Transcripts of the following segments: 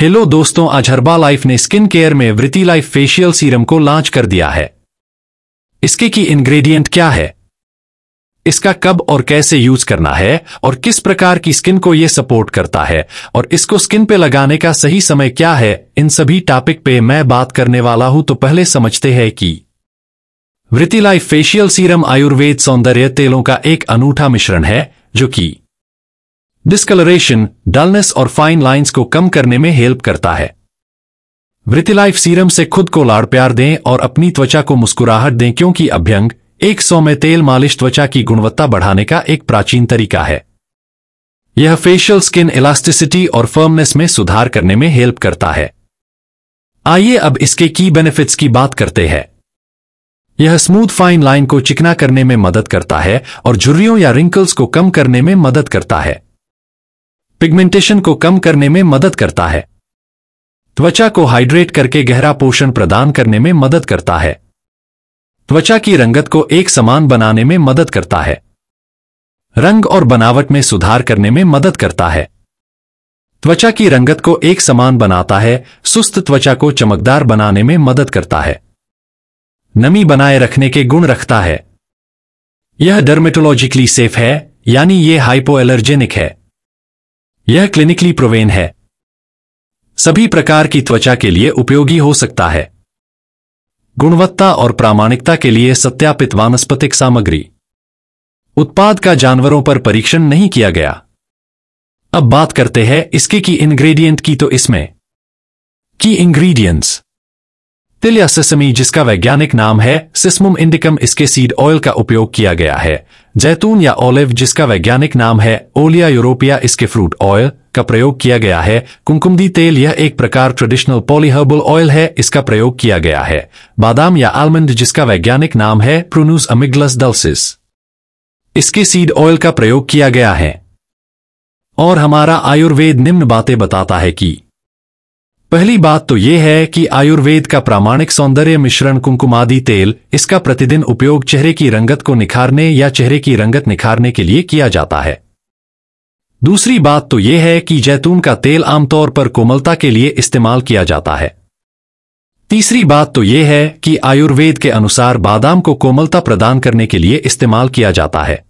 hello दोस्तों आज हरबा लाइफ ने स्किन केयर में वृति लाइफ फेशियल सीरम को लॉन्च कर दिया है इसके की इंग्रेडिएंट क्या है इसका कब और कैसे यूज करना है और किस प्रकार की स्किन को यह सपोर्ट करता है और इसको स्किन पे लगाने का सही समय क्या है इन सभी टॉपिक पे मैं बात करने वाला हूं तो पहले समझते हैं कि वृति लाइफ फेशियल सीरम आयुर्वेद सौंदर्य तेलों का एक अनूठा मिश्रण है जो कि डिस्कलरेशन डलनेस और फाइन लाइंस को कम करने में हेल्प करता है वृतिलाइफ सीरम से खुद को लाड़ प्यार दें और अपनी त्वचा को मुस्कुराहट दें क्योंकि अभ्यंग एक सौ में तेल मालिश त्वचा की गुणवत्ता बढ़ाने का एक प्राचीन तरीका है यह फेशियल स्किन इलास्टिसिटी और फर्मनेस में सुधार करने में हेल्प करता है आइए अब इसके की बेनिफिट्स की बात करते हैं यह स्मूथ फाइन लाइन को चिकना करने में मदद करता है और झुर्रियों या रिंकल्स को कम करने में मदद करता है पिगमेंटेशन को कम करने में मदद करता है त्वचा को हाइड्रेट करके गहरा पोषण प्रदान करने में मदद करता है त्वचा की रंगत को एक समान बनाने में मदद करता है रंग और बनावट में सुधार करने में मदद करता है त्वचा की रंगत को एक समान बनाता है सुस्त त्वचा को चमकदार बनाने में मदद करता है नमी बनाए रखने के गुण रखता है यह डर्मेटोलॉजिकली सेफ है यानी यह हाइपोएलर्जेनिक है यह क्लिनिकली प्रोवेन है सभी प्रकार की त्वचा के लिए उपयोगी हो सकता है गुणवत्ता और प्रामाणिकता के लिए सत्यापित वानस्पतिक सामग्री उत्पाद का जानवरों पर परीक्षण नहीं किया गया अब बात करते हैं इसके की इंग्रेडिएंट की तो इसमें की इंग्रेडिएंट्स तिल या सिसमी जिसका वैज्ञानिक नाम है सिस्मुम इंडिकम इसके सीड ऑयल का उपयोग किया गया है जैतून या ओलिव जिसका वैज्ञानिक नाम है ओलिया यूरोपिया इसके फ्रूट ऑयल का प्रयोग किया गया है कुंकुमदी तेल यह एक प्रकार ट्रेडिशनल पॉलीहर्बल ऑयल है इसका प्रयोग किया गया है बादाम या आलमंड जिसका वैज्ञानिक नाम है प्रोनूस अमिग्लस डलसिस इसके सीड ऑयल का प्रयोग किया गया है और हमारा आयुर्वेद निम्न बातें बताता है कि पहली बात तो यह है कि आयुर्वेद का प्रामाणिक सौंदर्य मिश्रण कुंकुमादि तेल इसका प्रतिदिन उपयोग चेहरे की रंगत को निखारने या चेहरे की रंगत निखारने के लिए किया जाता है दूसरी बात तो यह है कि जैतून का तेल आमतौर पर कोमलता के लिए इस्तेमाल किया जाता है तीसरी बात तो यह है कि आयुर्वेद के अनुसार बादाम को कोमलता प्रदान करने के लिए इस्तेमाल किया जाता है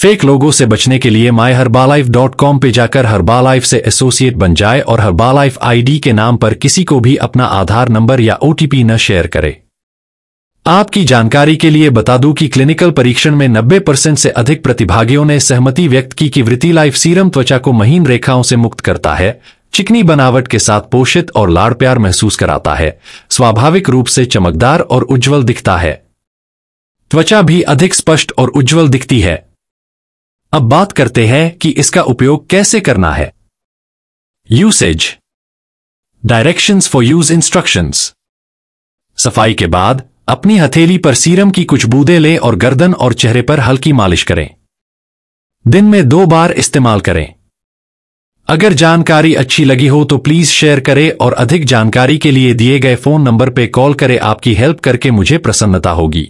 फेक लोगों से बचने के लिए माई हरबा लाइफ डॉट कॉम पे जाकर हरबा लाइफ से एसोसिएट बन जाए और हरबा लाइफ आई के नाम पर किसी को भी अपना आधार नंबर या ओटीपी न शेयर करे आपकी जानकारी के लिए बता दूं कि क्लिनिकल परीक्षण में 90 परसेंट से अधिक प्रतिभागियों ने सहमति व्यक्त की कि वृत्ति लाइफ सीरम त्वचा को महीन रेखाओं से मुक्त करता है चिकनी बनावट के साथ पोषित और लाड़ प्यार महसूस कराता है स्वाभाविक रूप से चमकदार और उज्जवल दिखता है त्वचा भी अधिक स्पष्ट और उज्जवल दिखती है अब बात करते हैं कि इसका उपयोग कैसे करना है usage directions for use instructions सफाई के बाद अपनी हथेली पर सीरम की कुछ बूदे ले और गर्दन और चेहरे पर हल्की मालिश करें दिन में दो बार इस्तेमाल करें अगर जानकारी अच्छी लगी हो तो प्लीज शेयर करें और अधिक जानकारी के लिए दिए गए फोन नंबर पर कॉल करें आपकी हेल्प करके मुझे प्रसन्नता होगी